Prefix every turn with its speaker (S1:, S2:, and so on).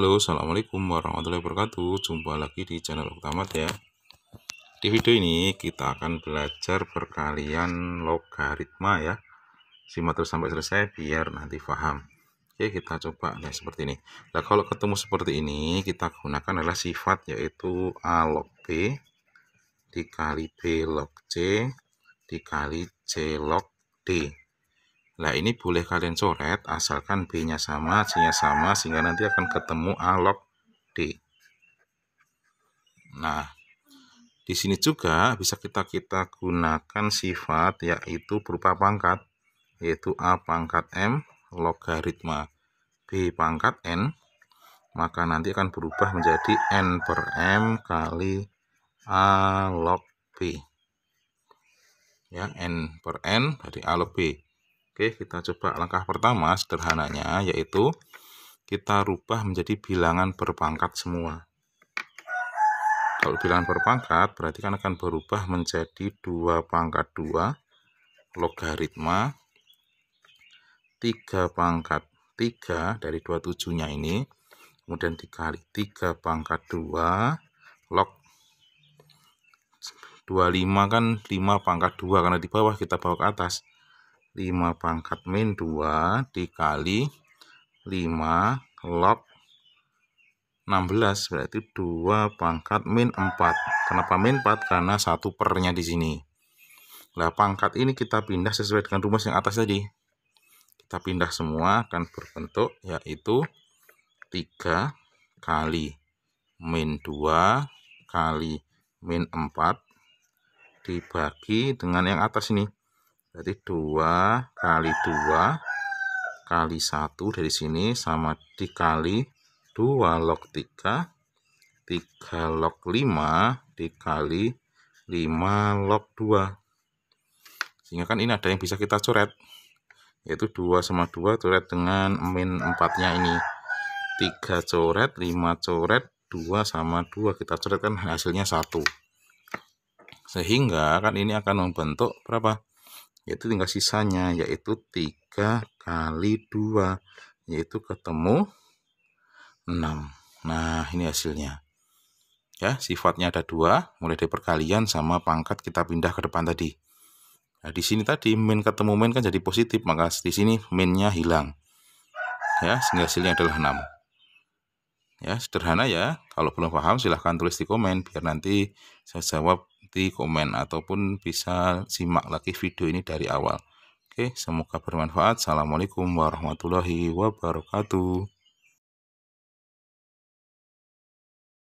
S1: Halo, Assalamualaikum warahmatullahi wabarakatuh Jumpa lagi di channel Oktamat ya Di video ini kita akan belajar perkalian logaritma ya Simak terus sampai selesai biar nanti paham Oke, kita coba nah, seperti ini Nah, kalau ketemu seperti ini kita gunakan adalah sifat yaitu A log B dikali B log C dikali C log D Nah ini boleh kalian coret asalkan B-nya sama, C-nya sama sehingga nanti akan ketemu A log D. Nah di sini juga bisa kita kita gunakan sifat yaitu berupa pangkat yaitu A pangkat M logaritma B pangkat N maka nanti akan berubah menjadi N per M kali A log B ya N per N dari A log B Oke, kita coba langkah pertama sederhananya yaitu kita rubah menjadi bilangan berpangkat semua. Kalau bilangan berpangkat berarti kan akan berubah menjadi 2 pangkat 2 logaritma 3 pangkat 3 dari 27-nya ini kemudian dikali 3 pangkat 2 log 25 kan 5 pangkat 2 karena di bawah kita bawa ke atas 5 pangkat min 2 dikali 5 log 16 berarti 2 pangkat min 4 kenapa min 4 karena satu pernya di sini lah pangkat ini kita pindah sesuai dengan rumus yang atas tadi kita pindah semua akan berbentuk yaitu 3 kali min 2 kali min 4 dibagi dengan yang atas ini Berarti 2 kali 2 kali 1 dari sini sama dikali 2 log 3. 3 log 5 dikali 5 log 2. Sehingga kan ini ada yang bisa kita coret. Yaitu 2 sama 2 coret dengan min 4-nya ini. 3 coret, 5 coret, 2 sama 2 kita coret kan hasilnya 1 sehingga kan ini akan membentuk berapa yaitu tinggal sisanya yaitu 3 kali 2 yaitu ketemu 6 nah ini hasilnya ya sifatnya ada dua mulai dari perkalian sama pangkat kita pindah ke depan tadi nah, di sini tadi min ketemu min kan jadi positif maka di sini minnya hilang ya sehingga hasilnya adalah 6 ya sederhana ya kalau belum paham silahkan tulis di komen biar nanti saya jawab di komen ataupun bisa simak lagi video ini dari awal. Oke, semoga bermanfaat. Assalamualaikum warahmatullahi wabarakatuh.